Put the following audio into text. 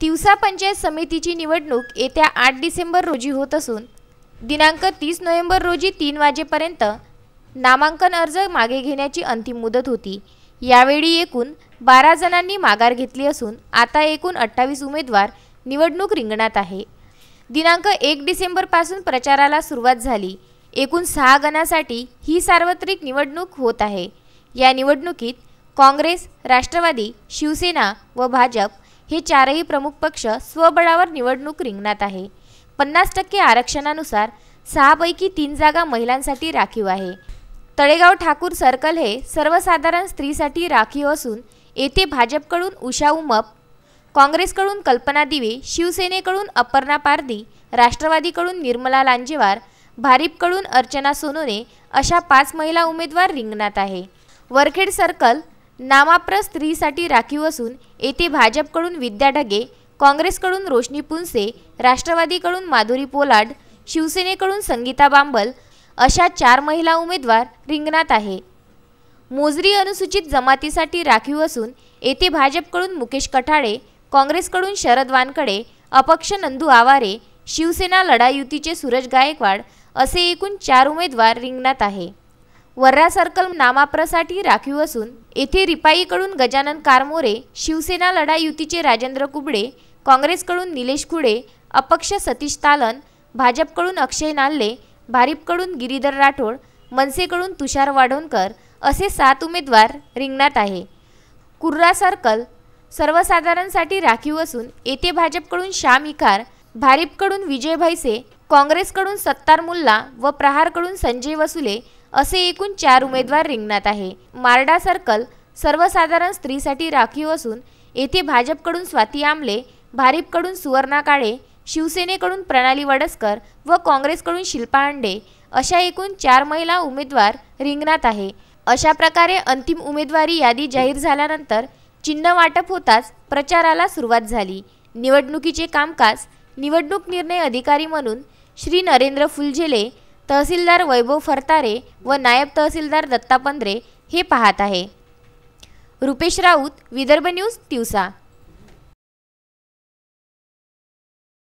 तिवसा पंचायत समितीची निवडणूक येत्या आठ डिसेंबर रोजी होत असून दिनांक तीस नोव्हेंबर रोजी तीन वाजेपर्यंत नामांकन अर्ज मागे घेण्याची अंतिम मुदत होती यावेळी एकूण बारा जणांनी माघार घेतली असून आता एकूण अठ्ठावीस उमेदवार निवडणूक रिंगणात आहे दिनांक एक डिसेंबरपासून प्रचाराला सुरुवात झाली एकूण सहा गणासाठी ही सार्वत्रिक निवडणूक होत आहे या निवडणुकीत काँग्रेस राष्ट्रवादी शिवसेना व भाजप हे चारही प्रमुख पक्ष स्वबळावर निवडणूक रिंगणात आहे पन्नास टक्के आरक्षणानुसार सहापैकी तीन जागा महिलांसाठी राखीव आहे तळेगाव ठाकूर सर्कल हे सर्वसाधारण स्त्रीसाठी राखीव असून येथे भाजपकडून उषा उमप काँग्रेसकडून कल्पना दिवे शिवसेनेकडून अपर्णा पारदी राष्ट्रवादीकडून निर्मला लांजेवार भारिपकडून अर्चना सोनोने अशा पाच महिला उमेदवार रिंगणात आहे वरखेड सर्कल नामाप्र स्त्रीसाठी राखीव असून येथे भाजपकडून विद्या ढगे काँग्रेसकडून रोशनी पुंसे राष्ट्रवादीकडून माधुरी पोलाड शिवसेनेकडून संगीता बांबल अशा चार महिला उमेदवार रिंगणात आहे मोजरी अनुसूचित जमातीसाठी राखीव असून येथे भाजपकडून मुकेश कठाळे काँग्रेसकडून शरद वानकडे अपक्ष नंदू आवारे शिवसेना लढायुतीचे सूरज गायकवाड असे एकूण चार उमेदवार रिंगणात आहे वर्रा सर्कल नामाप्रसाठी राखीव असून येथे रिपाईकडून गजानन कारमोरे शिवसेना लढा युतीचे राजेंद्र कुबडे काँग्रेसकडून निलेश खुडे अपक्ष सतीश तालन भाजपकडून अक्षय नाल्ले भारिपकडून गिरीधर राठोड मनसेकडून तुषार वाढोणकर असे सात उमेदवार रिंगणात आहे कुर्रा सर्कल सर्वसाधारणसाठी राखीव असून येथे भाजपकडून श्याम इकार भारिपकडून विजय भैसे काँग्रेसकडून सत्तार मुल्ला व प्रहारकडून संजय वसुले असे एकूण चार उमेदवार रिंगणात आहे मार्डा सर्कल सर्वसाधारण स्त्रीसाठी राखीव असून येथे भाजपकडून स्वाती आमले भारीपकडून सुवर्णा काळे शिवसेनेकडून प्रणाली वडसकर व काँग्रेसकडून शिल्पा अंडे अशा एकूण चार महिला उमेदवार रिंगणात आहे अशा प्रकारे अंतिम उमेदवारी यादी जाहीर झाल्यानंतर चिन्ह वाटप होताच प्रचाराला सुरुवात झाली निवडणुकीचे कामकाज निवडणूक निर्णय अधिकारी म्हणून श्री नरेंद्र फुलझेले तहसीलदार वैभव फरतारे व नायब तहसीलदार दत्ता पंधरे हे पाहत आहे रुपेश राऊत विदर्भ न्यूज तिवसा